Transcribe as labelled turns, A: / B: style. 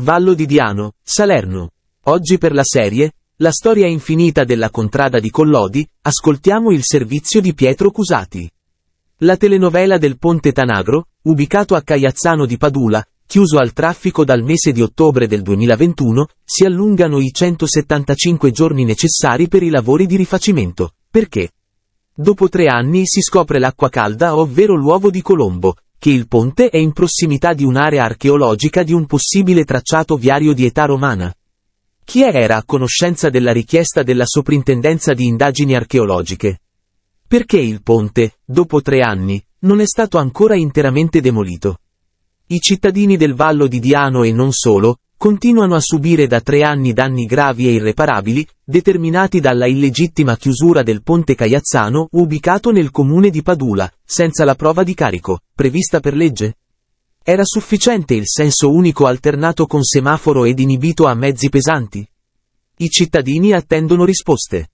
A: Vallo di Diano, Salerno. Oggi per la serie, la storia infinita della contrada di Collodi, ascoltiamo il servizio di Pietro Cusati. La telenovela del Ponte Tanagro, ubicato a Caiazzano di Padula, chiuso al traffico dal mese di ottobre del 2021, si allungano i 175 giorni necessari per i lavori di rifacimento. Perché? Dopo tre anni si scopre l'acqua calda ovvero l'uovo di Colombo, che il ponte è in prossimità di un'area archeologica di un possibile tracciato viario di età romana. Chi era a conoscenza della richiesta della Soprintendenza di indagini archeologiche? Perché il ponte, dopo tre anni, non è stato ancora interamente demolito? I cittadini del Vallo di Diano e non solo, continuano a subire da tre anni danni gravi e irreparabili, determinati dalla illegittima chiusura del ponte Caiazzano ubicato nel comune di Padula, senza la prova di carico, prevista per legge. Era sufficiente il senso unico alternato con semaforo ed inibito a mezzi pesanti? I cittadini attendono risposte.